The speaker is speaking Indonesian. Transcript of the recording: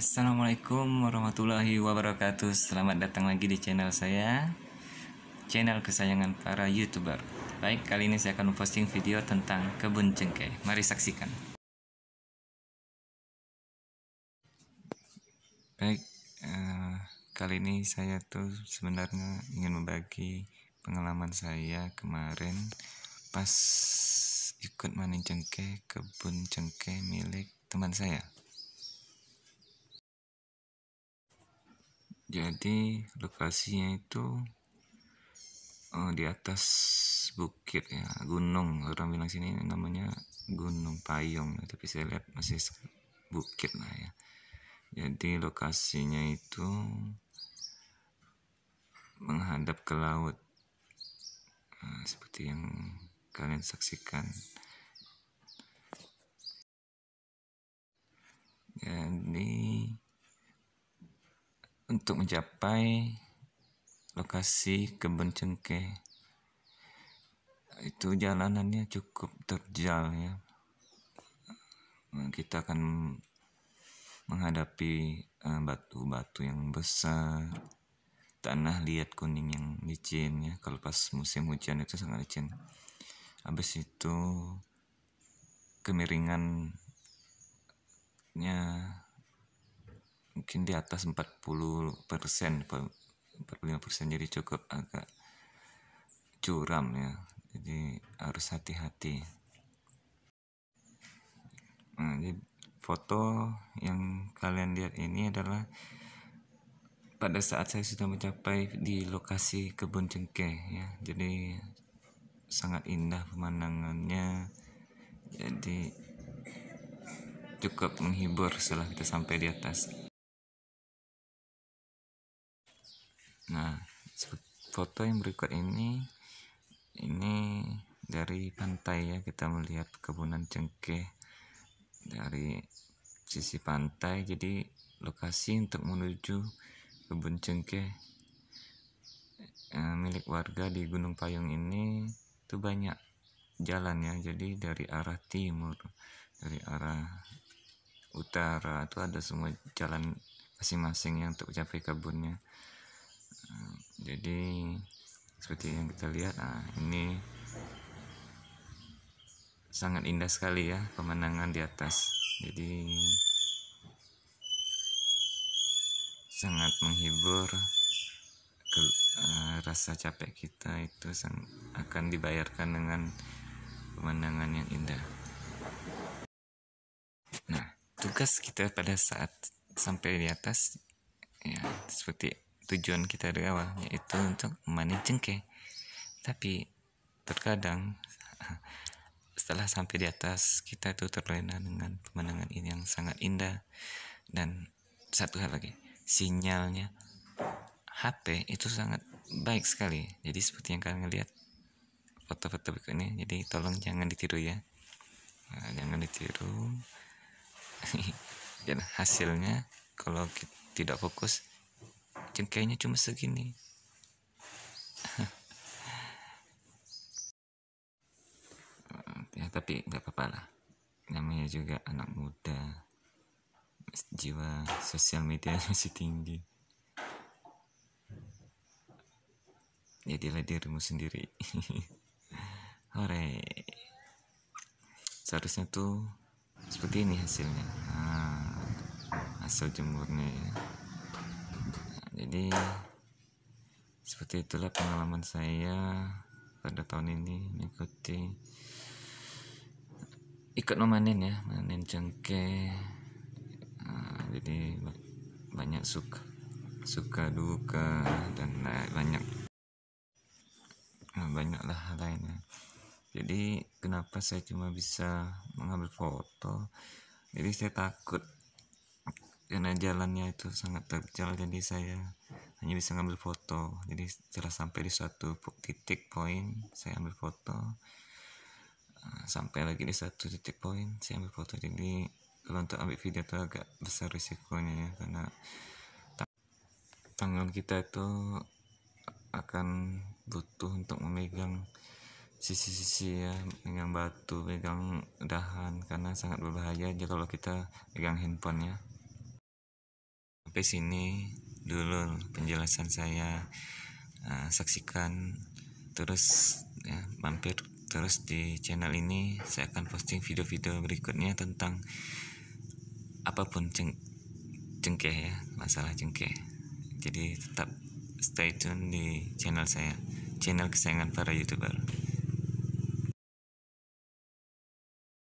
Assalamualaikum warahmatullahi wabarakatuh Selamat datang lagi di channel saya Channel kesayangan para youtuber Baik, kali ini saya akan memposting video tentang kebun cengkeh Mari saksikan Baik, uh, kali ini saya tuh sebenarnya ingin membagi pengalaman saya kemarin Pas ikut manin cengkeh, kebun cengkeh milik teman saya jadi lokasinya itu oh, di atas bukit ya gunung orang bilang sini namanya gunung payung tapi saya lihat masih bukit lah ya jadi lokasinya itu menghadap ke laut nah, seperti yang kalian saksikan jadi untuk mencapai lokasi kebun cengkeh itu jalanannya cukup terjal ya kita akan menghadapi eh, batu-batu yang besar tanah liat kuning yang licin ya kalau pas musim hujan itu sangat licin habis itu kemiringannya mungkin di atas 40 persen 45 jadi cukup agak curam ya jadi harus hati-hati nah, jadi foto yang kalian lihat ini adalah pada saat saya sudah mencapai di lokasi kebun cengkeh ya jadi sangat indah pemandangannya jadi cukup menghibur setelah kita sampai di atas nah foto yang berikut ini ini dari pantai ya kita melihat kebunan cengkeh dari sisi pantai jadi lokasi untuk menuju kebun cengkeh eh, milik warga di Gunung Payung ini itu banyak jalan ya jadi dari arah timur dari arah utara itu ada semua jalan masing-masing yang untuk mencapai kebunnya Hmm, jadi seperti yang kita lihat nah ini sangat indah sekali ya pemandangan di atas jadi sangat menghibur ke, uh, rasa capek kita itu sang, akan dibayarkan dengan pemandangan yang indah nah tugas kita pada saat sampai di atas ya seperti tujuan kita dari awal yaitu untuk memanen cengkeh tapi terkadang setelah sampai di atas kita itu terlena dengan pemandangan ini yang sangat indah dan satu hal lagi sinyalnya HP itu sangat baik sekali jadi seperti yang kalian lihat foto-foto berikutnya ini jadi tolong jangan ditiru ya nah, jangan ditiru dan hasilnya kalau tidak fokus cengkehnya cuma segini ya tapi nggak apa-apa lah namanya juga anak muda jiwa sosial media masih tinggi jadilah dirimu sendiri hore seharusnya tuh seperti ini hasilnya ah, hasil jemurnya ya jadi seperti itulah pengalaman saya pada tahun ini mengikuti ikut memanen ya manen cengkeh nah, jadi banyak suka suka duka dan banyak ah, banyaklah hal lainnya jadi kenapa saya cuma bisa mengambil foto jadi saya takut karena jalannya itu sangat terjal jadi saya hanya bisa ngambil foto jadi setelah sampai di suatu titik poin saya ambil foto ah, sampai lagi di satu titik poin saya ambil foto jadi kalau untuk ambil video itu agak besar risikonya ya karena tangan kita itu akan butuh untuk memegang sisi-sisi ya pegang batu pegang dahan karena sangat berbahaya aja kalau kita pegang handphone ya sampai sini dulu penjelasan saya uh, saksikan terus ya, mampir terus di channel ini saya akan posting video-video berikutnya tentang apapun ceng cengkeh ya masalah cengkeh jadi tetap stay tune di channel saya channel kesayangan para youtuber